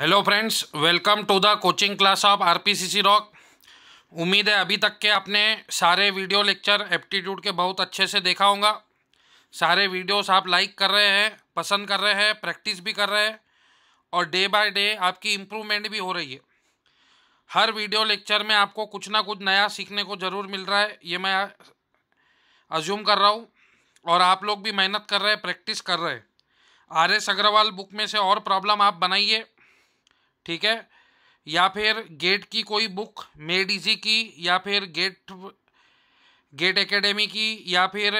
Hello friends welcome to the coaching class of RPCC rock उम्मीद है अभी तक के आपने सारे वीडियो लेक्चर एप्टीट्यूड के बहुत अच्छे से देखा होगा सारे वीडियोस आप लाइक कर रहे हैं पसंद कर रहे हैं प्रैक्टिस भी कर रहे हैं और डे बाय डे आपकी इम्प्रूवमेंट भी हो रही है हर वीडियो लेक्चर में आपको कुछ ना कुछ नया सीखने को ज़रूर मिल रहा है ये मैं अज्यूम कर रहा हूँ और आप लोग भी मेहनत कर रहे हैं प्रैक्टिस कर रहे हैं आर एस अग्रवाल बुक में से और प्रॉब्लम आप बनाइए ठीक है या फिर गेट की कोई बुक मेड इजी की या फिर गेट गेट एकेडमी की या फिर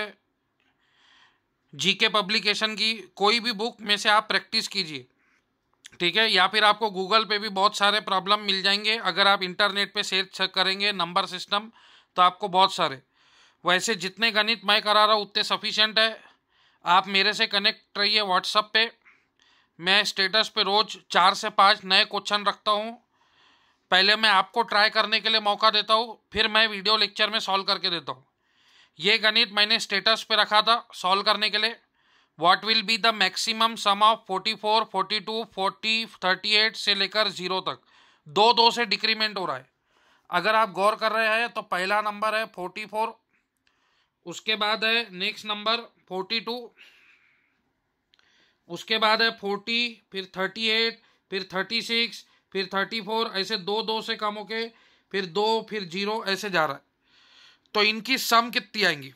जीके पब्लिकेशन की कोई भी बुक में से आप प्रैक्टिस कीजिए ठीक है या फिर आपको गूगल पे भी बहुत सारे प्रॉब्लम मिल जाएंगे अगर आप इंटरनेट पे सर्च करेंगे नंबर सिस्टम तो आपको बहुत सारे वैसे जितने गणित मैं करा रहा हूँ उतने सफिशेंट है आप मेरे से कनेक्ट रहिए व्हाट्सअप पर मैं स्टेटस पे रोज चार से पाँच नए क्वेश्चन रखता हूँ पहले मैं आपको ट्राई करने के लिए मौका देता हूँ फिर मैं वीडियो लेक्चर में सॉल्व करके देता हूँ ये गणित मैंने स्टेटस पे रखा था सॉल्व करने के लिए what will be the maximum sum of 44, 42, 40, eight से लेकर ज़ीरो तक दो दो से डिक्रीमेंट हो रहा है अगर आप गौर कर रहे हैं तो पहला नंबर है फोर उसके बाद है नेक्स्ट नंबर टू उसके बाद है फोर्टी फिर थर्टी एट फिर थर्टी सिक्स फिर थर्टी फोर ऐसे दो दो से कम होके फिर दो फिर जीरो ऐसे जा रहा है तो इनकी सम कितनी आएंगी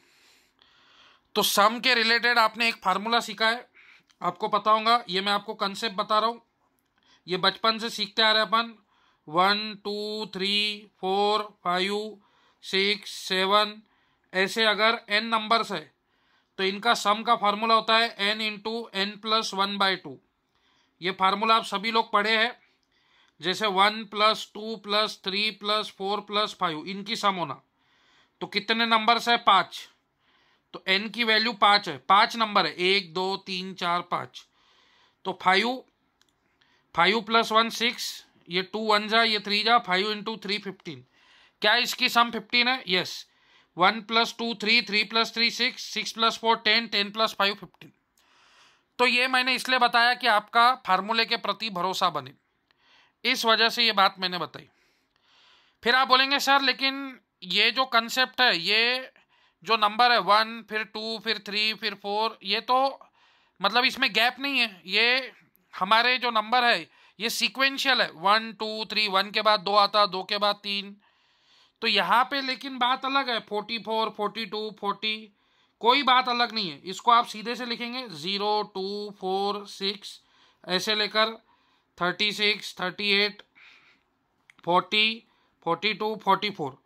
तो सम के रिलेटेड आपने एक फार्मूला सीखा है आपको पता होगा ये मैं आपको कंसेप्ट बता रहा हूँ ये बचपन से सीखते आ रहे हैं अपन one two three four five six seven ऐसे अगर एन नंबर्स है तो इनका सम का फार्मूला होता है N into N plus one by two ये फार्मूला आप सभी लोग पढ़े हैं जैसे one plus two plus three plus four plus five इनकी सम होना तो कितने नंबर्स है पाँच तो एन की वैल्यू पाँच है पाँच नंबर है एक दो तीन चार पाँच तो five five plus one six ये टू वन जा ये थ्री जा फाइव इंटू थ्री फिफ्टीन क्या इसकी सम फिफ्टीन है yes yes. One plus two three three plus three six six plus four ten ten plus five fifteen तो ये मैंने इसलिए बताया कि आपका फार्मूले के प्रति भरोसा बने इस वजह से ये बात मैंने बताई फिर आप बोलेंगे सर लेकिन ये जो कंसेप्ट है ये जो नंबर है वन फिर टू फिर थ्री फिर फोर ये तो मतलब इसमें गैप नहीं है ये हमारे जो नंबर है ये सीक्वेंशियल है वन टू थ्री वन के बाद दो आता दो के बाद तीन तो यहाँ पे लेकिन बात अलग है forty four forty two forty कोई बात अलग नहीं है इसको आप सीधे से लिखेंगे ज़ीरो टू फोर सिक्स ऐसे लेकर thirty six thirty eight forty forty two forty four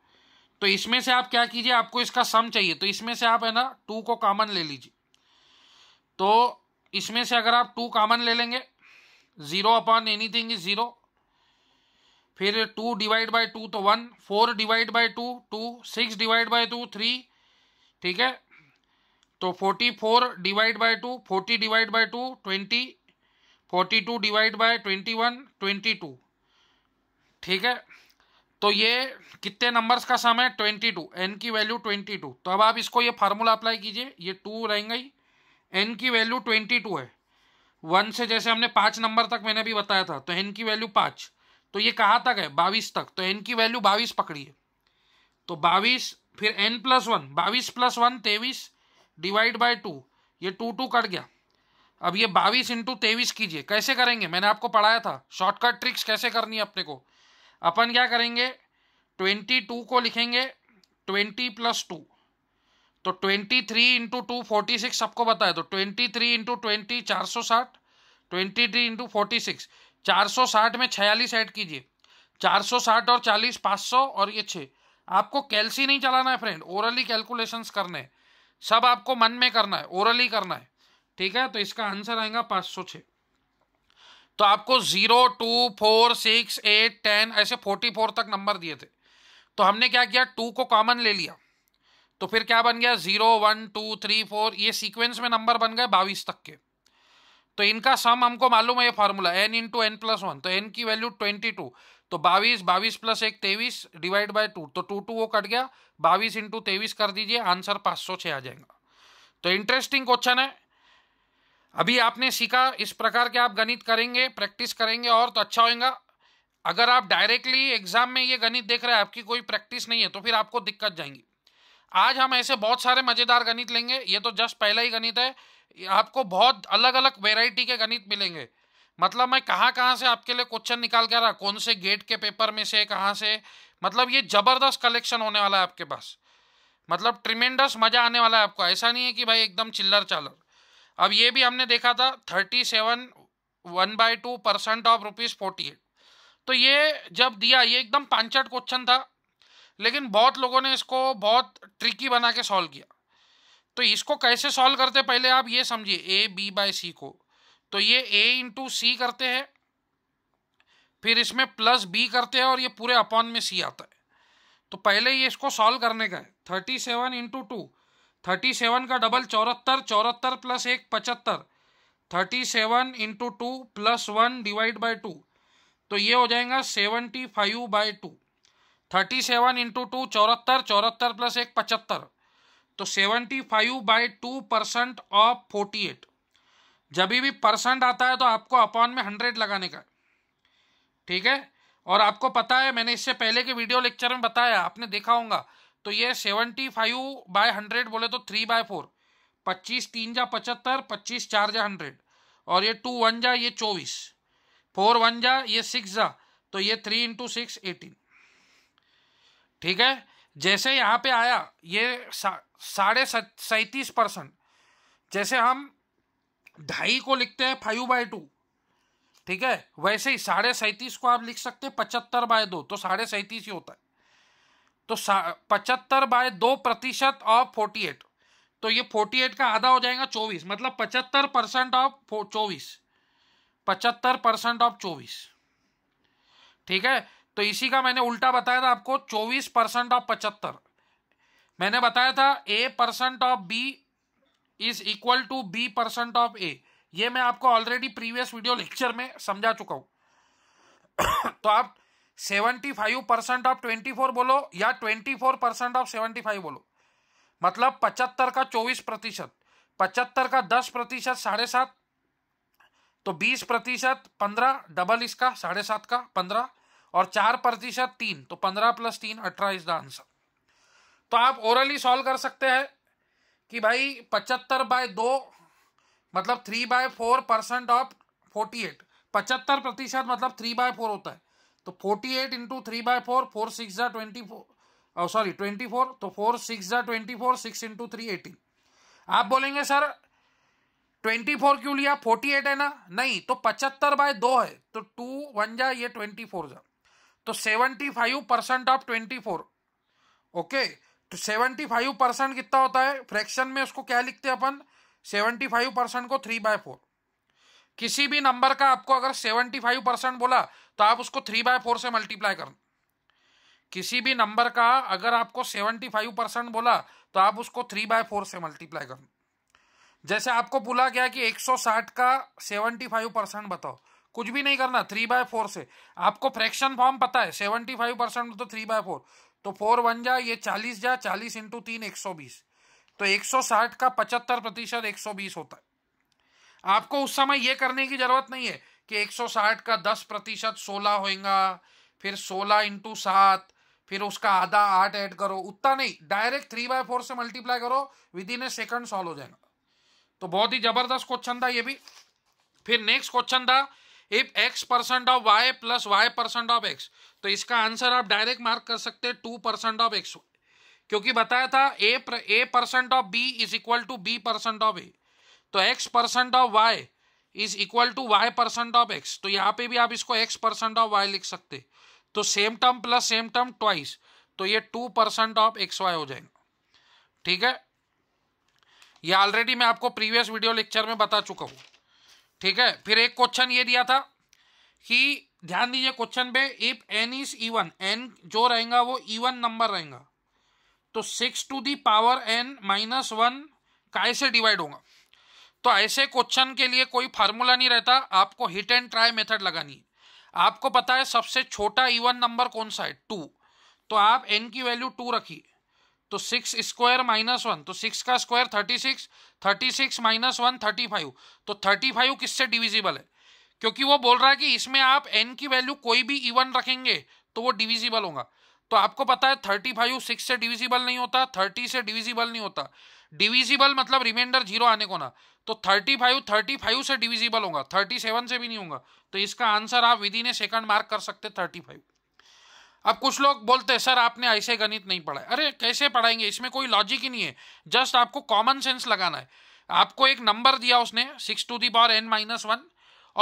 तो इसमें से आप क्या कीजिए आपको इसका सम चाहिए तो इसमें से आप है ना टू को कॉमन ले लीजिए तो इसमें से अगर आप टू कॉमन ले लेंगे zero upon anything is zero फिर टू डिवाइड बाय टू तो one four divide by two two six divide by two three ठीक है तो forty four divide by two forty divide by two twenty forty two divide by twenty one twenty two ठीक है तो ये कितने numbers का सम है ट्वेंटी टू एन की वैल्यू ट्वेंटी टू तो अब आप इसको ये फार्मूला अप्लाई कीजिए ये टू रहेंगे ही एन की वैल्यू ट्वेंटी टू है वन से जैसे हमने पाँच नंबर तक मैंने भी बताया था तो एन की वैल्यू पाँच तो ये कहाँ तक है बाईस तक तो एन की वैल्यू बाईस पकड़िए तो बाईस फिर एन प्लस वन बाईस प्लस वन तेईस डिवाइड बाय टू ये टू टू कट गया अब ये बाईस इंटू तेईस कीजिए कैसे करेंगे मैंने आपको पढ़ाया था शॉर्टकट ट्रिक्स कैसे करनी है अपने को अपन क्या करेंगे ट्वेंटी टू को लिखेंगे ट्वेंटी प्लस टू तो twenty three into two forty six सबको बताया तो ट्वेंटी थ्री इंटू ट्वेंटी चार सौ साठ twenty three into forty six 460 में छियालीस ऐड कीजिए 460 और 40 500 और ये छः आपको कैलसी नहीं चलाना है फ्रेंड ओरली कैलकुलेशंस करने हैं सब आपको मन में करना है ओरली करना है ठीक है तो इसका आंसर आएगा पाँच सौ छः तो आपको zero two four six eight ten ऐसे फोर्टी फोर तक नंबर दिए थे तो हमने क्या किया टू को कॉमन ले लिया तो फिर क्या बन गया zero one two three four ये सीक्वेंस में नंबर बन गए बाईस तक के तो इनका सम हमको मालूम है ये formula N into N plus one तो एन की वैल्यू ट्वेंटी टू तो बाईस बाईस प्लस एक तेईस डिवाइड बाय टू तो टू टू वो कट गया बाईस इंटू तेईस कर दीजिए आंसर पाँच सौ छः आ जाएगा तो इंटरेस्टिंग क्वेश्चन है अभी आपने सीखा इस प्रकार के आप गणित करेंगे प्रैक्टिस करेंगे और तो अच्छा होगा अगर आप डायरेक्टली एग्जाम में ये गणित देख रहे हैं आपकी कोई प्रैक्टिस नहीं है तो फिर आपको दिक्कत जाएंगी आज हम ऐसे बहुत सारे मज़ेदार गणित लेंगे ये तो जस्ट पहला ही गणित है आपको बहुत अलग अलग वेराइटी के गणित मिलेंगे मतलब मैं कहाँ कहाँ से आपके लिए क्वेश्चन निकाल के आ रहा कौन से गेट के पेपर में से कहाँ से मतलब ये ज़बरदस्त कलेक्शन होने वाला है आपके पास मतलब ट्रिमेंडस मज़ा आने वाला है आपको ऐसा नहीं है कि भाई एकदम चिल्लर चालर अब ये भी हमने देखा था thirty seven one by two percent of rupees forty eight तो ये जब दिया ये एकदम पांचट क्वेश्चन था लेकिन बहुत लोगों ने इसको बहुत ट्रिकी बना के सॉल्व किया तो इसको कैसे सॉल्व करते हैं पहले आप ये समझिए ए बी बाय सी को तो ये ए इंटू सी करते हैं फिर इसमें प्लस बी करते हैं और ये पूरे अपॉन में सी आता है तो पहले ये इसको सॉल्व करने का है thirty seven into two thirty seven का डबल चौहत्तर चौहत्तर प्लस एक पचहत्तर thirty seven into two plus one divide by two तो ये हो जाएगा seventy five by two thirty seven into two चौहत्तर चौहत्तर प्लस एक पचहत्तर तो seventy five by two percent of forty eight जब भी परसेंट आता है तो आपको अपॉन में हंड्रेड लगाने का ठीक है और आपको पता है मैंने इससे पहले के वीडियो लेक्चर में बताया आपने देखा होगा तो ये सेवनटी फाइव बाय हंड्रेड बोले तो थ्री बाय फोर पच्चीस तीन जा पचहत्तर पच्चीस चार जा हंड्रेड और ये टू वन जा ये चौबीस फोर वन जा ये सिक्स जा तो ये थ्री इंटू सिक्स एटीन ठीक है जैसे यहाँ पे आया ये साढ़े सैतीस परसेंट जैसे हम ढाई को लिखते हैं फाइव बाय टू ठीक है वैसे ही साढ़े सैतीस को आप लिख सकते हैं पचहत्तर बाय दो तो साढ़े सैतीस ही होता है तो पचहत्तर बाय दो प्रतिशत ऑफ फोर्टी एट तो ये फोर्टी एट का आधा हो जाएगा चौबीस मतलब पचहत्तर परसेंट ऑफ चौबीस पचहत्तर परसेंट ऑफ चौबीस ठीक है तो इसी का मैंने उल्टा बताया था आपको चौबीस परसेंट ऑफ पचहत्तर मैंने बताया था A percent of B is equal to B percent of A ये मैं आपको ऑलरेडी प्रीवियस वीडियो लेक्चर में समझा चुका हूं तो आप seventy five percent of twenty four बोलो या twenty four percent of seventy five बोलो मतलब पचहत्तर का चौबीस प्रतिशत पचहत्तर का दस प्रतिशत साढ़े सात तो बीस प्रतिशत पंद्रह डबल इसका साढ़े सात का पंद्रह और चार प्रतिशत तीन तो पंद्रह प्लस तीन अठारह इज द आंसर तो आप ओरली सॉल्व कर सकते हैं कि भाई पचहत्तर बाय दो मतलब three by four percent of forty eight पचहत्तर प्रतिशत मतलब थ्री बाय फोर होता है तो forty eight into three by four four six जा twenty four sorry twenty four तो फोर सिक्स जा twenty four six into three eighteen आप बोलेंगे सर ट्वेंटी फोर क्यों लिया फोर्टी एट है ना नहीं तो पचहत्तर बाय दो है तो टू वन जा ये ट्वेंटी फोर जा तो seventy five percent of twenty four okay तो सेवेंटी फाइव परसेंट कितना होता है फ्रैक्शन में उसको क्या लिखते हैं अपन सेवेंटी फाइव परसेंट को थ्री बाय फोर किसी भी नंबर का आपको अगर सेवेंटी फाइव परसेंट बोला तो आप उसको थ्री बाय फोर से मल्टीप्लाई कर किसी भी नंबर का अगर आपको सेवेंटी फाइव परसेंट बोला तो आप उसको थ्री बाय फोर से मल्टीप्लाई कर जैसे आपको बोला गया कि एक सौ साठ का सेवेंटी फाइव परसेंट बताओ कुछ भी नहीं करना थ्री बाय फोर से आपको फ्रैक्शन फॉर्म पता है सेवेंटी फाइव परसेंट तो थ्री बाय फोर तो फोर वन जा ये चालीस जा चालीस इंटू तीन एक सौ बीस तो एक सौ साठ का पचहत्तर प्रतिशत एक सौ बीस होता है आपको उस समय यह करने की जरूरत नहीं है कि एक सौ साठ का दस प्रतिशत सोलह होएगा फिर सोलह इंटू सात फिर उसका आधा आठ ऐड करो उतना नहीं डायरेक्ट थ्री बाय फोर से मल्टीप्लाई करो within a second solve हो जाएगा तो बहुत ही जबरदस्त क्वेश्चन था ये भी फिर नेक्स्ट क्वेश्चन था if X percent of Y plus Y percent of X तो इसका आंसर आप डायरेक्ट मार्क कर सकते हैं टू परसेंट ऑफ एक्स क्योंकि बताया था A A percent of B is equal to B percent of A तो X percent of Y is equal to Y percent of X तो यहाँ पे भी आप इसको एक्स परसेंट ऑफ वाई लिख सकते तो same term plus same term twice तो ये two percent of X Y हो जाएगा ठीक है ये ऑलरेडी मैं आपको प्रीवियस वीडियो लेक्चर में बता चुका हूँ ठीक है फिर एक क्वेश्चन ये दिया था कि ध्यान दीजिए क्वेश्चन पे if n is even n जो रहेगा वो इवन नंबर रहेगा तो six to the power n minus one कैसे डिवाइड होगा तो ऐसे क्वेश्चन के लिए कोई फार्मूला नहीं रहता आपको हिट एंड ट्राई मेथड लगानी है आपको पता है सबसे छोटा इवन नंबर कौन सा है टू तो आप एन की वैल्यू टू रखिए तो सिक्स स्क्वायर माइनस वन तो सिक्स का square thirty six thirty six minus one thirty five तो थर्टी फाइव किससे डिविजिबल है क्योंकि वो बोल रहा है कि इसमें आप एन की वैल्यू कोई भी इवन रखेंगे तो वो डिविजिबल होगा तो आपको पता है थर्टी फाइव सिक्स से डिविजिबल नहीं होता थर्टी से डिविजिबल नहीं होता डिविजिबल मतलब रिमाइंडर जीरो आने को ना तो थर्टी फाइव थर्टी फाइव से डिविजिबल होगा थर्टी सेवन से भी नहीं होगा तो इसका आंसर आप within a second mark कर सकते थर्टी फाइव अब कुछ लोग बोलते हैं सर आपने ऐसे गणित नहीं पढ़ा अरे कैसे पढ़ाएंगे इसमें कोई लॉजिक ही नहीं है जस्ट आपको कॉमन सेंस लगाना है आपको एक नंबर दिया उसने six to the power n minus one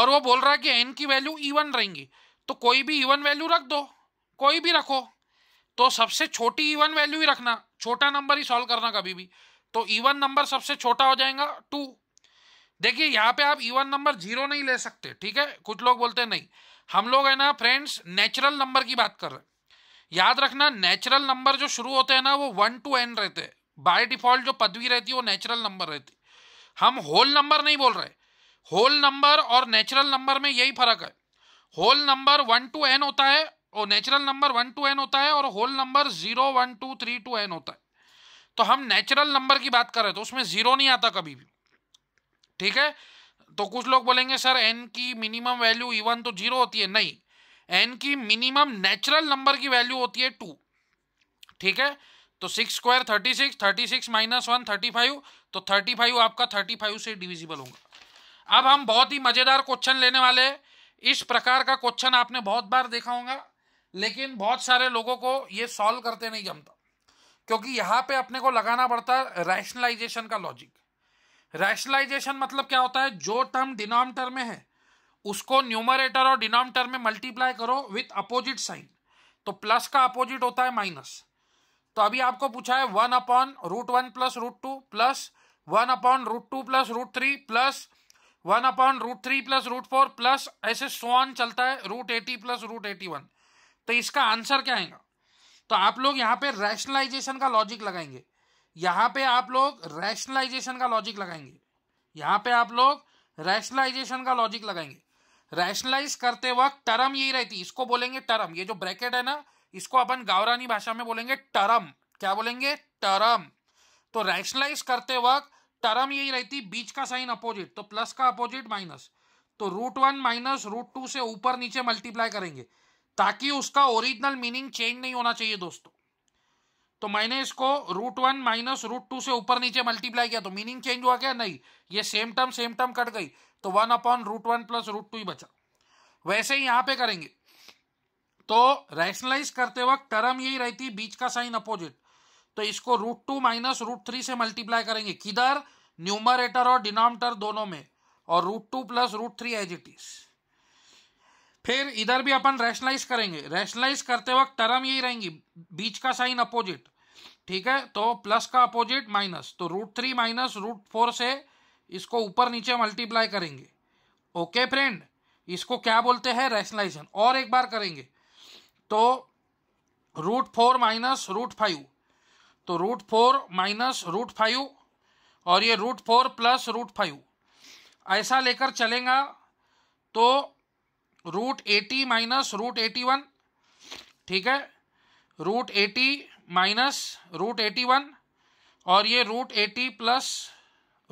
और वो बोल रहा है कि एन की वैल्यू इवन रहेंगी तो कोई भी इवन वैल्यू रख दो कोई भी रखो तो सबसे छोटी इवन वैल्यू ही रखना छोटा नंबर ही सॉल्व करना कभी भी तो इवन नंबर सबसे छोटा हो जाएगा टू देखिए यहाँ पे आप इवन नंबर जीरो नहीं ले सकते ठीक है कुछ लोग बोलते हैं नहीं हम लोग है ना फ्रेंड्स नेचुरल नंबर की बात कर रहे हैं याद रखना नेचुरल नंबर जो शुरू होते हैं ना वो वन टू एन रहते हैं बाय डिफॉल्ट जो पदवी रहती है वो नेचुरल नंबर रहती हम होल नंबर नहीं बोल रहे होल नंबर और नेचुरल नंबर में यही फर्क है whole number one to n होता है और natural number one to n होता है और whole number zero one two three to n होता है तो हम नेचुरल नंबर की बात कर रहे तो उसमें जीरो नहीं आता कभी भी ठीक है तो कुछ लोग बोलेंगे सर एन की मिनिमम वैल्यू इवन तो जीरो होती है नहीं एन की मिनिमम नेचुरल नंबर की वैल्यू होती है टू ठीक है तो six square thirty six thirty six minus one thirty five तो थर्टी फाइव आपका थर्टी फाइव से डिविजिबल होगा अब हम बहुत ही मज़ेदार क्वेश्चन लेने वाले हैं इस प्रकार का क्वेश्चन आपने बहुत बार देखा होगा लेकिन बहुत सारे लोगों को ये सॉल्व करते नहीं जमता तो। क्योंकि यहाँ पे अपने को लगाना पड़ता है रैशनलाइजेशन का लॉजिक रैशनलाइजेशन मतलब क्या होता है जो टर्म डिनोमिनेटर में है उसको न्यूमरेटर और डिनोमिनेटर में मल्टीप्लाई करो विथ अपोजिट साइन तो प्लस का अपोजिट होता है माइनस तो अभी आपको पूछा है one upon root one plus root two plus one upon root two plus root three plus one upon root three plus root four plus ऐसे सोन चलता है root eighty plus root eighty one तो इसका answer क्या आएगा तो आप लोग यहाँ पे रैशनलाइजेशन का लॉजिक लगाएंगे यहाँ पे आप लोग रैशनलाइजेशन का लॉजिक लगाएंगे यहाँ पे आप लोग रैशनलाइजेशन का लॉजिक लगाएंगे रैशनलाइज करते वक्त टर्म यही रहती इसको बोलेंगे टर्म ये जो ब्रैकेट है ना इसको अपन गावरानी भाषा में बोलेंगे टर्म क्या बोलेंगे टर्म तो रैशनलाइज करते वक्त टर्म यही रहती बीच का साइन अपोजिट तो प्लस का अपोजिट माइनस तो root one minus root two से ऊपर नीचे मल्टीप्लाई करेंगे ताकि उसका ओरिजिनल मीनिंग चेंज नहीं होना चाहिए दोस्तों तो मैंने इसको root one minus root two से ऊपर नीचे मल्टीप्लाई किया तो मीनिंग चेंज हुआ क्या नहीं ये same term same term cut गई तो one upon root one plus root two ही बचा वैसे ही यहां पे करेंगे तो रैशनलाइज करते वक्त टर्म यही रहती बीच का साइन अपोजिट तो इसको root two minus root three से मल्टीप्लाई करेंगे किधर न्यूमरेटर और डिनोमिनेटर दोनों में और root two plus root three as it is फिर इधर भी अपन रैशनलाइज करेंगे रैशनलाइज करते वक्त टर्म यही रहेंगी बीच का साइन अपोजिट ठीक है तो प्लस का अपोजिट माइनस तो root three minus root four से इसको ऊपर नीचे मल्टीप्लाई करेंगे ओके फ्रेंड इसको क्या बोलते हैं रैशनलाइजेशन और एक बार करेंगे तो root four minus root five तो root four minus root five और ये root four plus root five ऐसा लेकर चलेगा तो root eighty minus root eighty one ठीक है root eighty minus root eighty one और ये root eighty plus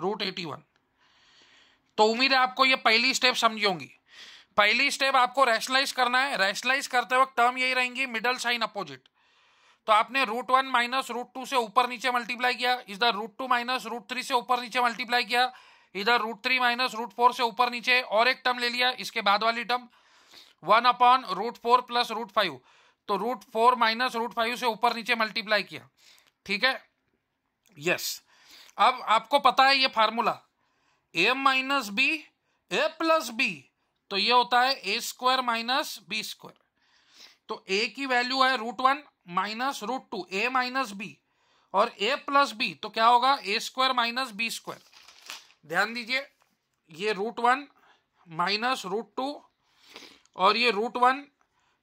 root eighty one तो उम्मीद है आपको ये पहली स्टेप समझी होंगी पहली स्टेप आपको रैशनलाइज करना है रैशनलाइज करते वक्त टर्म यही रहेंगी मिडल साइन अपोजिट तो आपने root one minus root two से ऊपर नीचे मल्टीप्लाई किया इधर root two minus root three से ऊपर नीचे मल्टीप्लाई किया इधर root three minus root four से ऊपर नीचे और एक टर्म ले लिया इसके बाद वाली term one upon root four plus root five तो root four minus root five से ऊपर नीचे मल्टीप्लाई किया ठीक है यस yes. अब आपको पता है ये formula a minus b a plus b तो ये होता है a square minus b square तो ए की वैल्यू है root one minus root two a minus b और ए प्लस बी तो क्या होगा a square minus b square ध्यान दीजिए ये root one minus root two और ये root one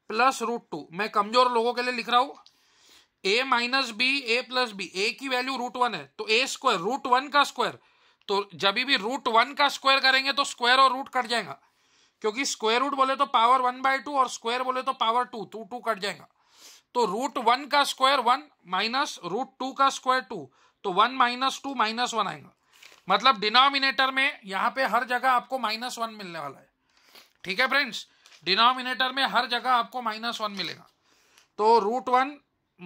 plus root two मैं कमजोर लोगों के लिए लिख रहा हूं a minus b a plus b a की वैल्यू रूट वन है तो ए स्क्वायर रूट वन का स्क्वायर तो जब भी रूट वन का स्क्वायर करेंगे तो स्क्वायर और रूट कट जाएगा क्योंकि स्क्वायर रूट बोले तो पावर वन बाय टू और स्क्वायर बोले तो power two two two cut जाएगा तो रूट वन का square one minus root two का स्क्वायर टू तो one minus two minus one आएगा मतलब डिनोमिनेटर में यहाँ पे हर जगह आपको माइनस वन मिलने वाला है ठीक है फ्रेंड्स डिनोमिनेटर में हर जगह आपको माइनस वन मिलेगा तो root one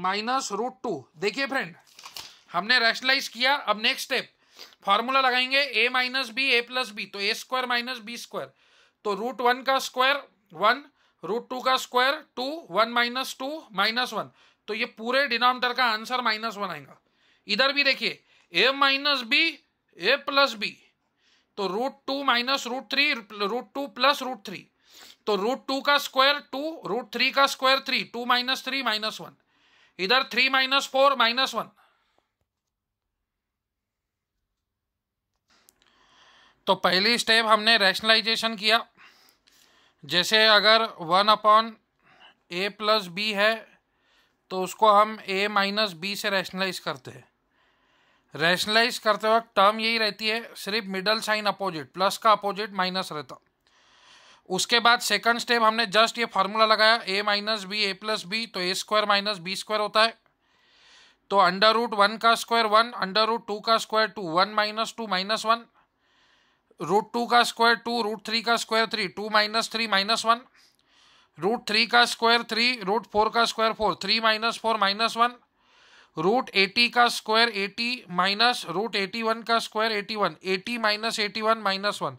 minus root two देखिए फ्रेंड हमने रैशलाइज किया अब नेक्स्ट स्टेप फॉर्मूला लगाएंगे a minus b a plus b तो a square minus b square तो रूट वन का स्क्वायर वन रूट टू का square two one minus two minus one तो ये पूरे डिनोमिनेटर का आंसर माइनस वन आएगा इधर भी देखिए a minus b a plus b तो root two minus root three root two plus root three तो रूट टू का स्क्वायर टू रूट थ्री का square three two minus three minus one इधर three minus four minus one तो पहली step हमने rationalisation किया जैसे अगर one upon a plus b है तो उसको हम ए माइनस बी से रैशनलाइज करते हैं रैशनलाइज करते वक्त टर्म यही रहती है सिर्फ मिडल साइन अपोजिट प्लस का अपोजिट माइनस रहता उसके बाद सेकंड स्टेप हमने जस्ट ये फार्मूला लगाया a minus b a plus b तो a square minus b square होता है तो अंडर रूट वन का square one under root two का square two one minus two minus one root two का स्क्वायर टू रूट थ्री का square three two minus three minus one root three का square three root four का square four three minus four minus one root eighty का square eighty minus root eighty one का square eighty one eighty minus eighty one minus one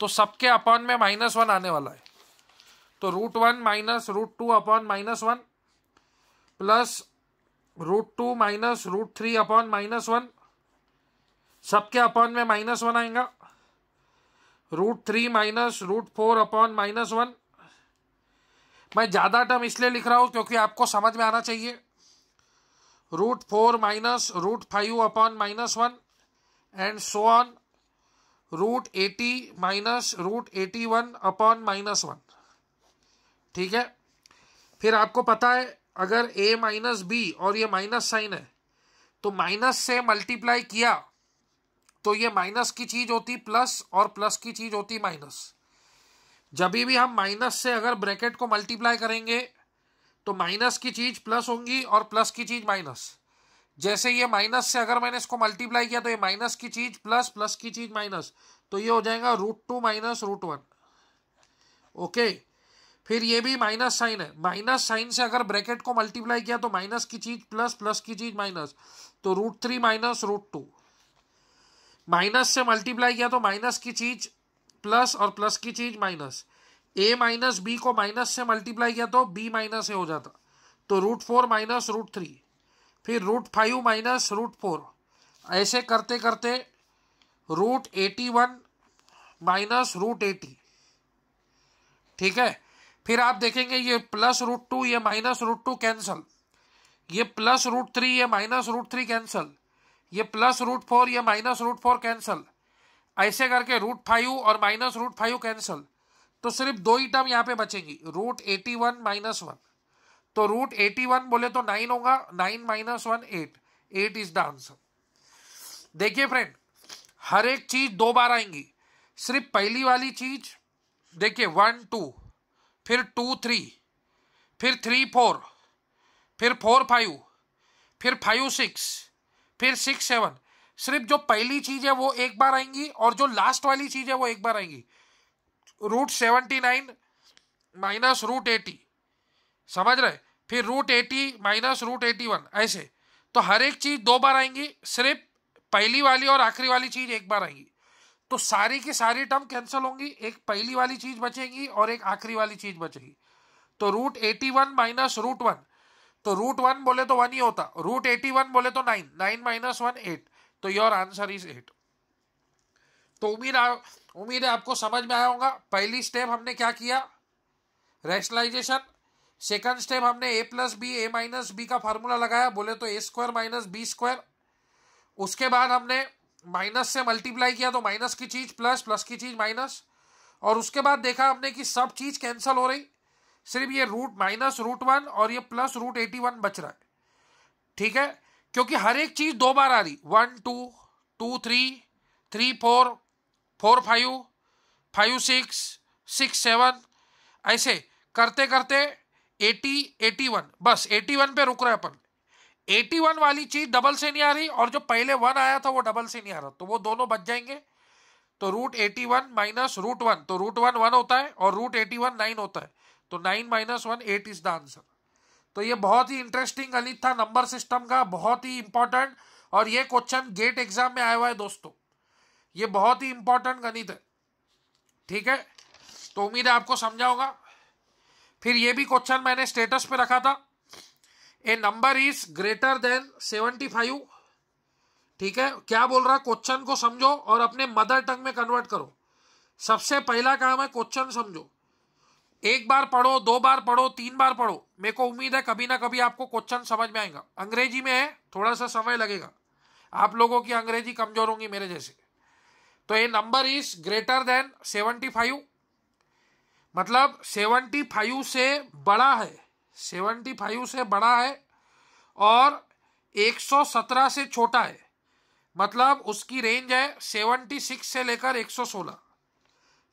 तो सबके upon में minus one आने वाला है तो root one minus root two upon minus one plus root two minus root three upon minus one सबके upon में माइनस वन आएगा root three minus root four upon minus one मैं ज़्यादा टर्म इसलिए लिख रहा हूं क्योंकि आपको समझ में आना चाहिए root four minus root five upon minus one and so on root eighty minus root eighty one upon minus one ठीक है फिर आपको पता है अगर ए माइनस बी और ये माइनस साइन है तो माइनस से मल्टीप्लाई किया तो ये माइनस की चीज होती प्लस और प्लस की चीज होती माइनस जब भी हम माइनस से अगर ब्रैकेट को मल्टीप्लाई करेंगे तो माइनस की चीज प्लस होंगी और प्लस की चीज माइनस जैसे ये माइनस से अगर मैंने इसको मल्टीप्लाई किया तो ये माइनस की चीज प्लस प्लस की चीज माइनस तो ये हो जाएगा root two minus root one okay फिर ये भी माइनस साइन है माइनस साइन से अगर ब्रैकेट को मल्टीप्लाई किया तो माइनस की चीज प्लस प्लस की चीज माइनस तो root three minus root two minus से मल्टीप्लाई किया तो माइनस की चीज प्लस और प्लस की चीज माइनस ए माइनस बी को माइनस से मल्टीप्लाई किया तो बी माइनस ए हो जाता तो root four minus root three फिर root five minus root four ऐसे करते करते root eighty one minus root eighty ठीक है फिर आप देखेंगे ये प्लस रूट टू ये माइनस रूट टू कैंसल ये प्लस रूट थ्री ये माइनस रूट थ्री कैंसल ये प्लस रूट फोर या माइनस रूट फोर कैंसल ऐसे करके रूट फाइव और माइनस रूट फाइव कैंसल तो सिर्फ दो ही टर्म यहाँ पे बचेंगी root eighty one minus one तो रूट एटी वन बोले तो नाइन होगा nine minus one eight eight is the answer देखिए फ्रेंड हर एक चीज दो बार आएंगी सिर्फ पहली वाली चीज देखिए वन टू फिर टू थ्री फिर थ्री फोर फिर फोर फाइव फिर फाइव सिक्स फिर सिक्स सेवन सिर्फ जो पहली चीज है वो एक बार आएंगी और जो लास्ट वाली चीज है वो एक बार आएंगी root seventy nine minus root eighty समझ रहे फिर root eighty minus root eighty one ऐसे तो हर एक चीज दो बार आएंगी सिर्फ पहली वाली और आखिरी वाली चीज एक बार आएंगी तो सारी की सारी टर्म कैंसिल होंगी एक पहली वाली चीज बचेगी और एक आखिरी वाली चीज बचेगी तो root eighty one minus root one तो रूट वन बोले तो वन ही होता रूट एटी वन बोले तो nine nine minus one eight तो योर आंसर इज एट तो उम्मीद उम्मीद है आपको समझ में आया होगा पहली स्टेप हमने क्या किया रैशनलाइजेशन सेकंड स्टेप हमने a plus b a minus b का फार्मूला लगाया बोले तो a square minus b square उसके बाद हमने माइनस से मल्टीप्लाई किया तो माइनस की चीज़ प्लस प्लस की चीज़ माइनस और उसके बाद देखा हमने कि सब चीज़ कैंसिल हो रही सिर्फ ये रूट माइनस रूट वन और ये प्लस रूट एटी वन बच रहा है ठीक है क्योंकि हर एक चीज दो बार आ रही one two two three three four four five five six six seven ऐसे करते करते एटी एटी वन बस एटी वन पे रुक रहे अपन एटी वन वाली चीज डबल से नहीं आ रही और जो पहले वन आया था वो डबल से नहीं आ रहा तो वो दोनों बच जाएंगे तो root eighty one minus root one तो रूट वन वन होता है और रूट एटी वन नाइन होता है तो nine minus one eight is the answer तो ये बहुत ही इंटरेस्टिंग गणित था नंबर सिस्टम का बहुत ही इंपॉर्टेंट और ये क्वेश्चन गेट एग्जाम में आया हुआ है दोस्तों ये बहुत ही इंपॉर्टेंट गणित है ठीक है तो उम्मीद है आपको समझा होगा फिर ये भी क्वेश्चन मैंने स्टेटस पे रखा था a number is greater than seventy five ठीक है क्या बोल रहा है क्वेश्चन को समझो और अपने मदर टंग में कन्वर्ट करो सबसे पहला काम है क्वेश्चन समझो एक बार पढ़ो दो बार पढ़ो तीन बार पढ़ो मेरे को उम्मीद है कभी ना कभी आपको क्वेश्चन समझ में आएगा अंग्रेजी में है थोड़ा सा समय लगेगा आप लोगों की अंग्रेजी कमजोर होंगी मेरे जैसे तो ये number is greater than seventy five मतलब सेवेंटी फाइव से बड़ा है सेवेंटी फाइव से बड़ा है और एक सौ सत्रह से छोटा है मतलब उसकी रेंज है सेवेंटी सिक्स से लेकर एक सौ सोलह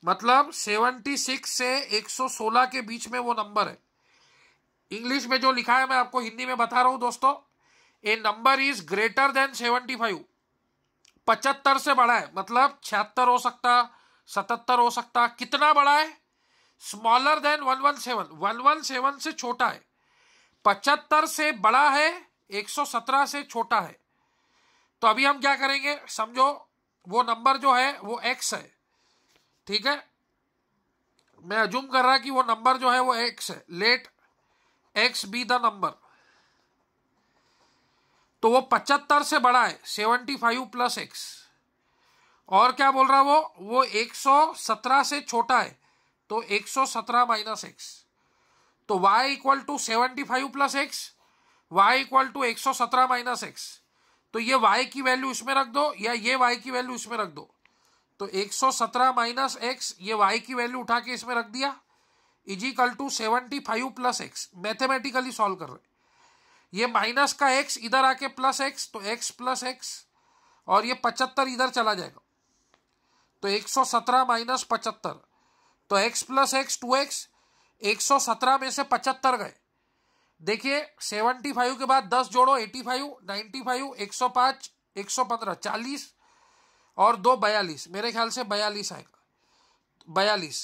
मतलब 76 से 116 के बीच में वो नंबर है इंग्लिश में जो लिखा है मैं आपको हिंदी में बता रहा हूं दोस्तों a number is greater than 75 पचहत्तर से बड़ा है मतलब छिहत्तर हो सकता सतहत्तर हो सकता कितना बड़ा है smaller than one one seven one one seven से छोटा है पचहत्तर से बड़ा है एक सौ सत्रह से छोटा है तो अभी हम क्या करेंगे समझो वो नंबर जो है वो एक्स है ठीक है मैं अजूम कर रहा कि वो नंबर जो है वो एक्स है let x be the number तो वो पचहत्तर से बड़ा है सेवनटी फाइव प्लस एक्स और क्या बोल रहा वो वो एक सौ सत्रह से छोटा है तो एक सौ सत्रह माइनस एक्स तो y equal to seventy five plus x y equal to एक सौ सत्रह माइनस एक्स तो ये वाई की वैल्यू इसमें रख दो या ये वाई की वैल्यू इसमें रख दो तो 117 सौ सत्रह माइनस एक्स ये वाई की वैल्यू उठा के इसमें रख दिया equal to seventy five plus x mathematically solve कर रहे ये माइनस का एक्स इधर आके प्लस एक्स तो एक्स प्लस एक्स और ये पचहत्तर इधर चला जाएगा तो 117 सौ सत्रह माइनस पचहत्तर तो x plus x two x एक सौ सत्रह में से पचहत्तर गए देखिए फाइव के बाद दस जोड़ो एटी फाइव फाइव एक सौ 85, एक सौ पंद्रह चालीस और दो बयालीस मेरे ख्याल से बयालीस आएगा बयालीस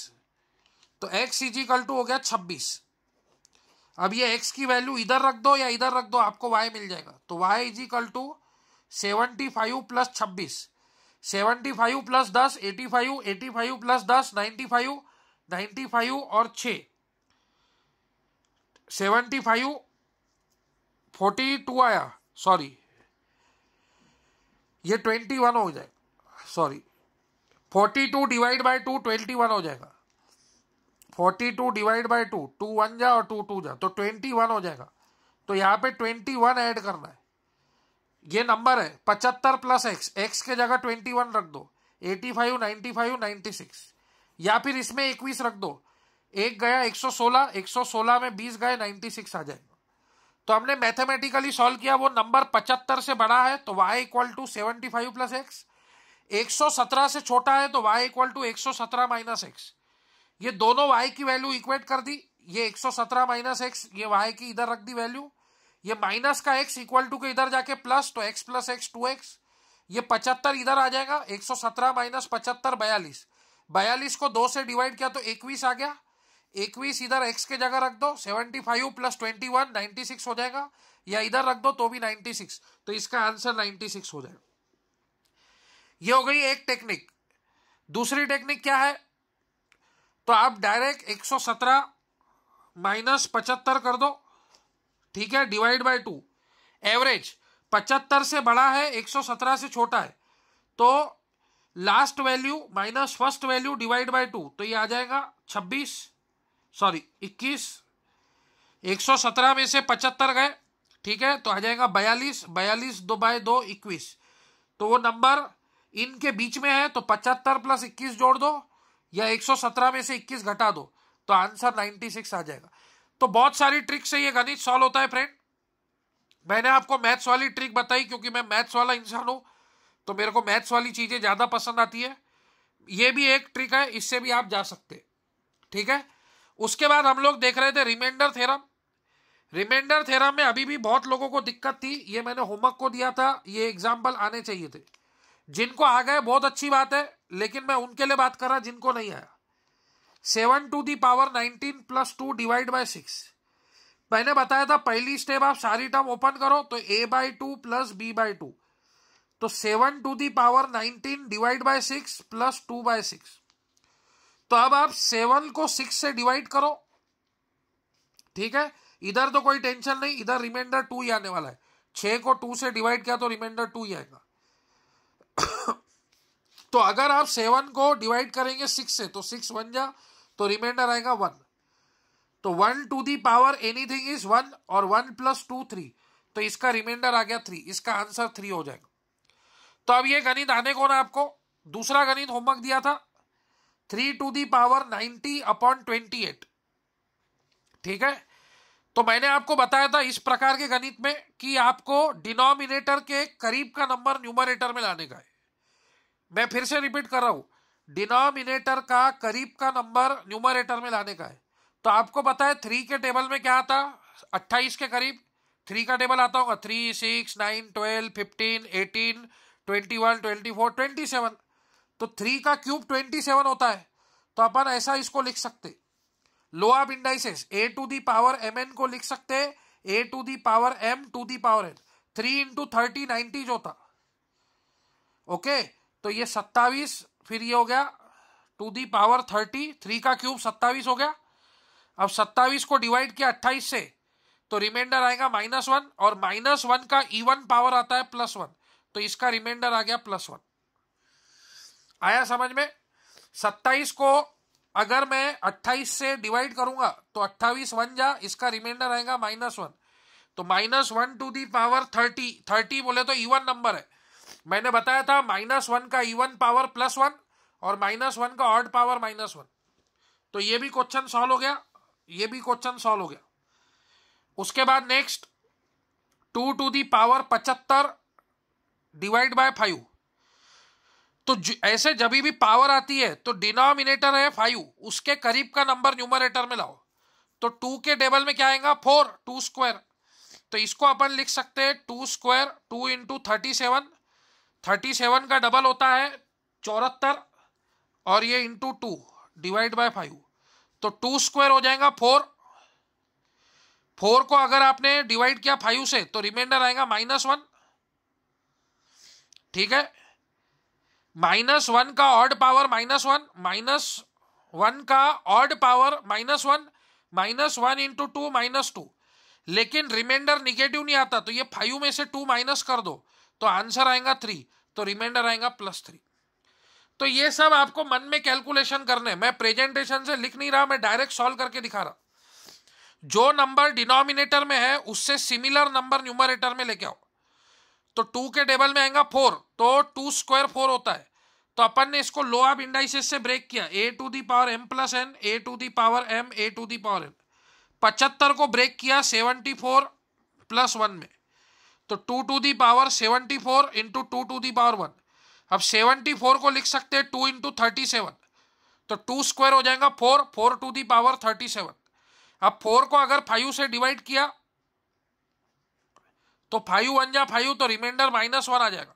तो एक्स इज इक्वल टू हो गया छब्बीस अब ये एक्स की वैल्यू इधर रख दो या इधर रख दो आपको वाई मिल जाएगा तो y is equal to seventy five plus छब्बीस सेवेंटी फाइव प्लस दस eighty five eighty five plus दस नाइन्टी फाइव नाइन्टी फाइव और छ सेवेंटी फाइव फोर्टी टू आया सॉरी ये ट्वेंटी वन हो जाए sorry forty two divide by two twenty one हो जाएगा forty two divide by two two one जा और टू टू जा तो ट्वेंटी वन हो जाएगा तो यहाँ पे ट्वेंटी वन ऐड करना है ये नंबर है पचहत्तर प्लस एक्स एक्स के जगह ट्वेंटी वन रख दो eighty five ninety five ninety six या फिर इसमें इक्कीस रख दो एक गया एक सौ सोलह एक सौ सोलह में बीस गए नाइन्टी सिक्स आ जाएगा तो हमने मैथमेटिकली सॉल्व किया वो नंबर पचहत्तर से बड़ा है तो y equal to seventy five plus x 117 से छोटा है तो y इक्वल टू एक सौ सत्रह माइनस एक्स ये दोनों y की वैल्यू इक्वेट कर दी ये 117 सत्रह माइनस एक्स ये y की इधर रख दी वैल्यू ये माइनस का x इक्वल टू के इधर जाके प्लस तो x plus x two x ये पचहत्तर इधर आ जाएगा 117 सौ सत्रह माइनस पचहत्तर बयालीस बयालीस को दो से डिवाइड किया तो इक्कीस आ गया इक्कीस इधर x के जगह रख दो seventy five plus twenty one ninety six हो जाएगा या इधर रख दो तो भी नाइन्टी सिक्स तो इसका आंसर नाइन्टी सिक्स हो जाएगा ये हो गई एक टेक्निक दूसरी टेक्निक क्या है तो आप डायरेक्ट 117 माइनस पचहत्तर कर दो ठीक है डिवाइड बाय टू एवरेज पचहत्तर से बड़ा है 117 से छोटा है तो last value minus first value divide by two तो ये आ जाएगा 26 सॉरी 21 117 में से 75 गए ठीक है तो आ जाएगा 42 42 दो बाय दो इक्कीस तो वो नंबर इनके बीच में है तो पचहत्तर प्लस इक्कीस जोड़ दो या 117 में से 21 घटा दो तो आंसर 96 आ जाएगा तो बहुत सारी ट्रिक से ये गणित सॉल्व होता है फ्रेंड मैंने आपको मैथ्स वाली ट्रिक बताई क्योंकि मैं मैथ्स वाला इंसान हूं तो मेरे को मैथ्स वाली चीज़ें ज़्यादा पसंद आती है ये भी एक ट्रिक है इससे भी आप जा सकते ठीक है उसके बाद हम लोग देख रहे थे रिमाइंडर थेरम रिमाइंडर थेरम में अभी भी बहुत लोगों को दिक्कत थी ये मैंने होमवर्क को दिया था ये एग्जाम्पल आने चाहिए थे जिनको आ गए बहुत अच्छी बात है लेकिन मैं उनके लिए बात कर रहा जिनको नहीं आया seven to the power nineteen plus two divide by six मैंने बताया था पहली स्टेप आप सारी टर्म ओपन करो तो a by two plus b by two तो seven to the power nineteen divide by six plus two by six तो अब आप सेवन को सिक्स से डिवाइड करो ठीक है इधर तो कोई टेंशन नहीं इधर रिमाइंडर टू ही आने वाला है छः को टू से डिवाइड किया तो रिमाइंडर टू ही आएगा तो अगर आप सेवन को डिवाइड करेंगे सिक्स से तो सिक्स वन जा तो रिमाइंडर आएगा वन तो one to the power anything is one और वन प्लस टू थ्री तो इसका रिमाइंडर आ गया थ्री इसका आंसर थ्री हो जाएगा तो अब ये गणित आने को ना आपको दूसरा गणित होमवर्क दिया था three to the power ninety upon twenty eight ठीक है तो मैंने आपको बताया था इस प्रकार के गणित में कि आपको डिनोमिनेटर के करीब का नंबर न्यूमरेटर में लाने का है मैं फिर से रिपीट कर रहा हूं डिनोमिनेटर का करीब का नंबर न्यूमरेटर में लाने का है तो आपको पता है थ्री के टेबल में क्या आता अट्ठाईस के करीब थ्री का टेबल आता होगा three six nine twelve fifteen eighteen twenty one twenty four twenty seven तो थ्री का क्यूब ट्वेंटी सेवन होता है तो अपन ऐसा इसको लिख सकते law indices a to the power m n को लिख सकते हैं a to the power m to the power n three into thirty ninety जो था ओके तो ये सत्तावीस फिर ये हो गया to the power thirty three का क्यूब सत्तावीस हो गया अब सत्तावीस को डिवाइड किया अट्ठाईस से तो रिमाइंडर आएगा माइनस वन और माइनस वन का इवन पावर आता है प्लस वन तो इसका रिमाइंडर आ गया प्लस वन आया समझ में सत्ताईस को अगर मैं 28 से डिवाइड करूंगा तो 28 वन जा इसका रिमाइंडर आएगा माइनस वन तो minus one to the power thirty thirty बोले तो इवन नंबर है मैंने बताया था माइनस वन का इवन पावर प्लस वन और माइनस वन का ऑड पावर माइनस वन तो ये भी क्वेश्चन सॉल्व हो गया ये भी क्वेश्चन सॉल्व हो गया उसके बाद next two to the power पचहत्तर डिवाइड बाय फाइव तो ऐसे जब भी पावर आती है तो डिनोमिनेटर है फाइव उसके करीब का नंबर न्यूमरेटर में लाओ तो टू के टेबल में क्या आएगा फोर टू स्क्वायर तो इसको अपन लिख सकते हैं two square two into thirty seven thirty seven का डबल होता है चौहत्तर और ये into two divide by five तो टू स्क्वायर हो जाएगा फोर फोर को अगर आपने डिवाइड किया फाइव से तो रिमाइंडर आएगा माइनस वन ठीक है माइनस वन का odd power minus one minus one का odd power minus one minus one into two minus two लेकिन रिमाइंडर निगेटिव नहीं आता तो ये फाइव में से टू माइनस कर दो तो आंसर आएगा थ्री तो रिमाइंडर आएगा प्लस थ्री तो ये सब आपको मन में कैलकुलेशन करने मैं प्रेजेंटेशन से लिख नहीं रहा मैं डायरेक्ट सॉल्व करके दिखा रहा जो नंबर डिनोमिनेटर में है उससे सिमिलर नंबर न्यूमरेटर में लेके आओ तो टू के टेबल में आएगा फोर तो टू स्क्वायर फोर होता है तो अपन ने इसको लो ऑफ इंडाइसिस से ब्रेक किया a to the power m plus n a to the power m a to the power n पचहत्तर को ब्रेक किया सेवनटी फोर प्लस वन में तो two to the power seventy four into two to the power one अब seventy four को लिख सकते हैं टू इंटू थर्टी सेवन तो टू स्क्वायर हो जाएगा four four to the power thirty seven अब फोर को अगर फाइव से डिवाइड किया तो फाइव वन जा फाइव तो रिमाइंडर माइनस वन आ जाएगा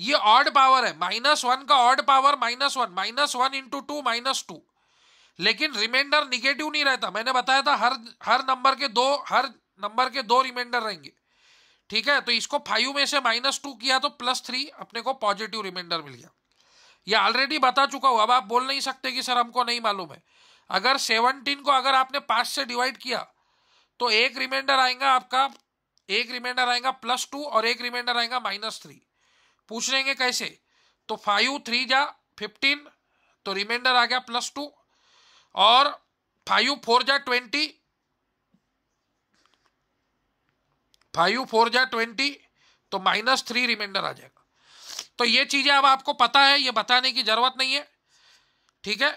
ये ऑड पावर है माइनस वन का odd power minus one minus one into two minus two लेकिन रिमाइंडर निगेटिव नहीं रहता मैंने बताया था हर हर नंबर के दो हर नंबर के दो रिमाइंडर रहेंगे ठीक है तो इसको फाइव में से माइनस टू किया तो प्लस थ्री अपने को पॉजिटिव रिमाइंडर मिल गया ये ऑलरेडी बता चुका हूं अब आप बोल नहीं सकते कि सर हमको नहीं मालूम है अगर सेवनटीन को अगर आपने पाँच से डिवाइड किया तो एक रिमाइंडर आएगा आपका एक रिमाइंडर आएगा प्लस टू और एक रिमाइंडर आएगा माइनस थ्री पूछ लेंगे कैसे तो फाइव थ्री जा फिफ्टीन तो रिमाइंडर आ गया प्लस टू और फाइव फोर जा ट्वेंटी फाइव फोर जा ट्वेंटी तो माइनस थ्री रिमाइंडर आ जाएगा तो ये चीज़ें अब आपको पता है ये बताने की ज़रूरत नहीं है ठीक है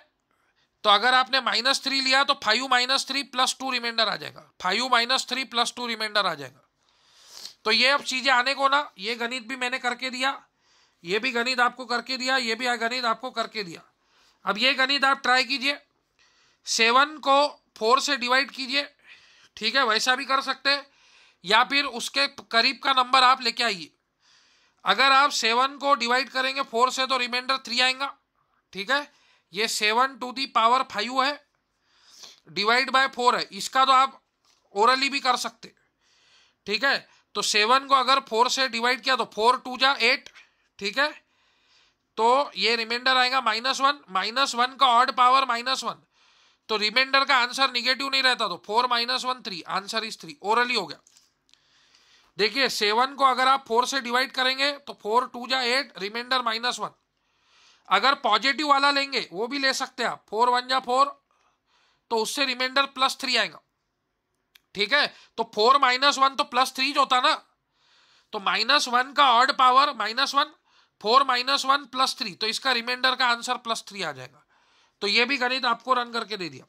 तो अगर आपने माइनस थ्री लिया तो five minus three plus two remainder आ जाएगा five minus three plus two remainder आ जाएगा तो ये अब चीजें आने को ना ये गणित भी मैंने करके दिया ये भी गणित आपको करके दिया ये भी गणित आपको करके दिया अब ये गणित आप ट्राई कीजिए सेवन को फोर से डिवाइड कीजिए ठीक है वैसा भी कर सकते हैं या फिर उसके करीब का नंबर आप लेके आइए अगर आप सेवन को डिवाइड करेंगे फोर से तो रिमाइंडर थ्री आएगा ठीक है ये seven to the power five है डिवाइड बाय फोर है इसका तो आप ओरली भी कर सकते ठीक है तो सेवन को अगर फोर से डिवाइड किया तो फोर टू जा एट ठीक है तो ये रिमाइंडर आएगा माइनस वन माइनस वन का ऑड पावर माइनस वन तो रिमाइंडर का आंसर निगेटिव नहीं रहता तो four minus one three answer is three orally हो गया देखिए सेवन को अगर आप फोर से डिवाइड करेंगे तो फोर टू जा एट रिमाइंडर माइनस वन अगर पॉजिटिव वाला लेंगे वो भी ले सकते हैं आप फोर वन या फोर तो उससे रिमाइंडर प्लस थ्री आएगा ठीक है तो फोर माइनस वन तो प्लस थ्री जो होता ना तो माइनस वन का odd power minus one four minus one plus three तो इसका रिमाइंडर का आंसर प्लस थ्री आ जाएगा तो ये भी गणित आपको रन करके दे दिया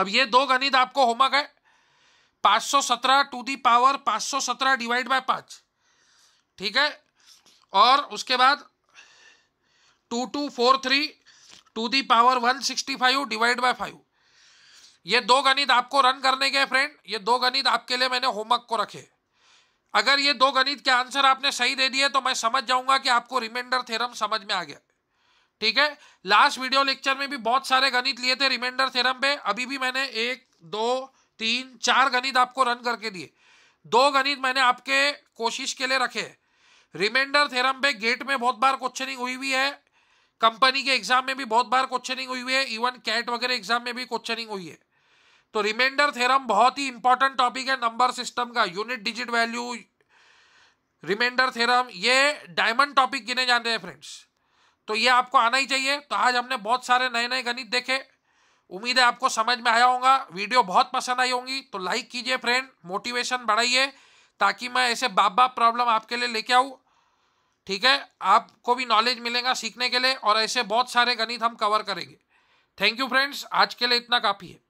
अब ये दो गणित आपको होमवर्क है पांच सौ सत्रह टू दी पावर पांच सत्रह डिवाइड बाय पांच ठीक है और उसके बाद two two four three to the power five divide by five ये दो गणित आपको रन करने के फ्रेंड ये दो गणित आपके लिए मैंने होमवर्क को रखे अगर ये दो गणित के आंसर आपने सही दे दिए तो मैं समझ जाऊंगा कि आपको रिमाइंडर थेरम समझ में आ गया ठीक है लास्ट वीडियो लेक्चर में भी बहुत सारे गणित लिए थे रिमाइंडर थेरम पे अभी भी मैंने एक दो तीन चार गणित आपको रन करके दिए दो गणित मैंने आपके कोशिश के लिए रखे रिमाइंडर थेरम पे गेट में बहुत बार क्वेश्चनिंग हुई हुई है कंपनी के एग्जाम में भी बहुत बार क्वेश्चनिंग हुई हुई है इवन कैट वगैरह एग्जाम में भी क्वेश्चनिंग हुई है तो रिमाइंडर थ्योरम बहुत ही इंपॉर्टेंट टॉपिक है नंबर सिस्टम का unit digit value remainder theorem ये डायमंड टॉपिक गिने जाते हैं फ्रेंड्स तो ये आपको आना ही चाहिए तो आज हमने बहुत सारे नए नए गणित देखे उम्मीद है आपको समझ में आया होगा वीडियो बहुत पसंद आई होंगी तो लाइक कीजिए फ्रेंड मोटिवेशन बढ़ाइए ताकि मैं ऐसे बाप बाप प्रॉब्लम आपके लिए लेके आऊँ ठीक है आपको भी नॉलेज मिलेगा सीखने के लिए और ऐसे बहुत सारे गणित हम कवर करेंगे थैंक यू फ्रेंड्स आज के लिए इतना काफ़ी है